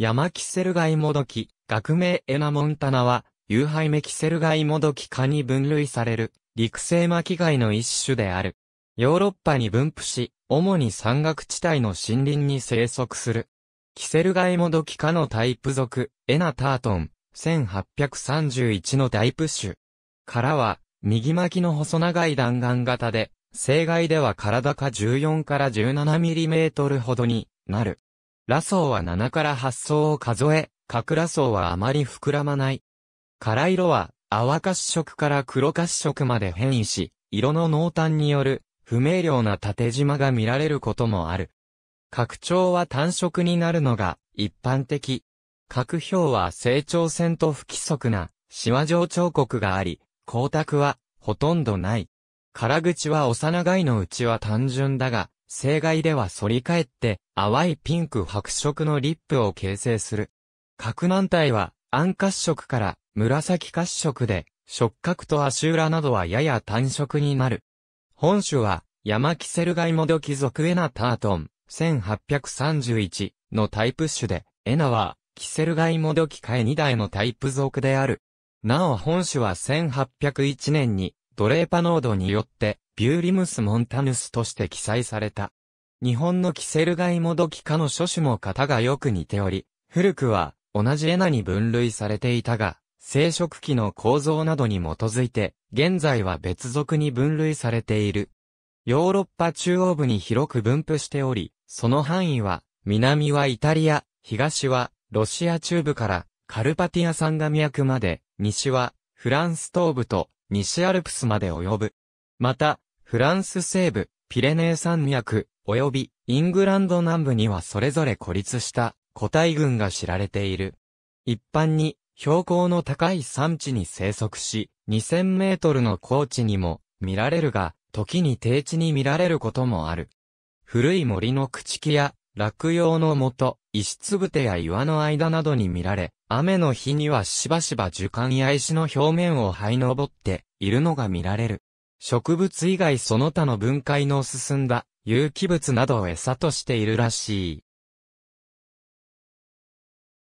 山キセルガイモドキ、学名エナモンタナは、有害メキセルガイモドキ科に分類される、陸生巻貝の一種である。ヨーロッパに分布し、主に山岳地帯の森林に生息する。キセルガイモドキ科のタイプ属、エナタートン、1831のタイプ種。からは、右巻きの細長い弾丸型で、生涯では体か14から17ミリメートルほどになる。螺層は7から8層を数え、角螺層はあまり膨らまない。殻色は、淡褐色から黒褐色まで変異し、色の濃淡による、不明瞭な縦縞が見られることもある。拡張は単色になるのが一般的。核表は成長線と不規則な、シワ状彫刻があり、光沢はほとんどない。殻口は幼貝のうちは単純だが、生外では反り返って、淡いピンク白色のリップを形成する。角軟体は、暗褐色から紫褐色で、触覚と足裏などはやや単色になる。本種は、山キセルガイモドキ族エナタートン、1831のタイプ種で、エナは、キセルガイモドキカエ2代のタイプ属である。なお本種は1801年に、ドレーパノードによって、ビューリムス・モンタヌスとして記載された。日本のキセルガイモドキ科の諸種も型がよく似ており、古くは同じエナに分類されていたが、生殖器の構造などに基づいて、現在は別属に分類されている。ヨーロッパ中央部に広く分布しており、その範囲は、南はイタリア、東はロシア中部からカルパティア山が脈まで、西はフランス東部と西アルプスまで及ぶ。また、フランス西部、ピレネー山脈、及びイングランド南部にはそれぞれ孤立した個体群が知られている。一般に標高の高い山地に生息し、2000メートルの高地にも見られるが、時に低地に見られることもある。古い森の朽木や落葉のもと、石つぶてや岩の間などに見られ、雨の日にはしばしば樹幹や石の表面を這い登っているのが見られる。植物以外その他の分解の進んだ有機物などを餌としているらしい。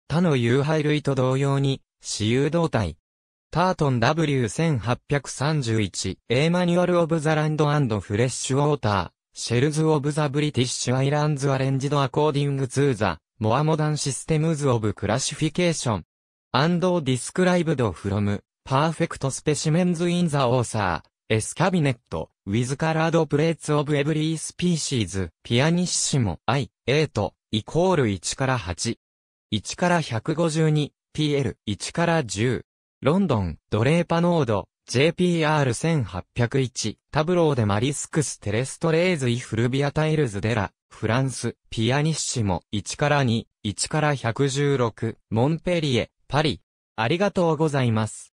他の有害類と同様に、私有動体。タートン W1831 A Manual of the Land and Fresh Water Shells of the British Islands Arranged According to the More Modern Systems of Classification and Described from Perfect Specimens in the Author エスカビネット、ウィズカラードプレーツオブエブリースピーシーズ、ピアニッシモ、I、A と、イコール1から8。1から 152PL、1から10。ロンドン、ドレーパノード、JPR1801、タブローでマリスクステレストレーズイフルビアタイルズデラ、フランス、ピアニッシモ、1から2、1から116、モンペリエ、パリ。ありがとうございます。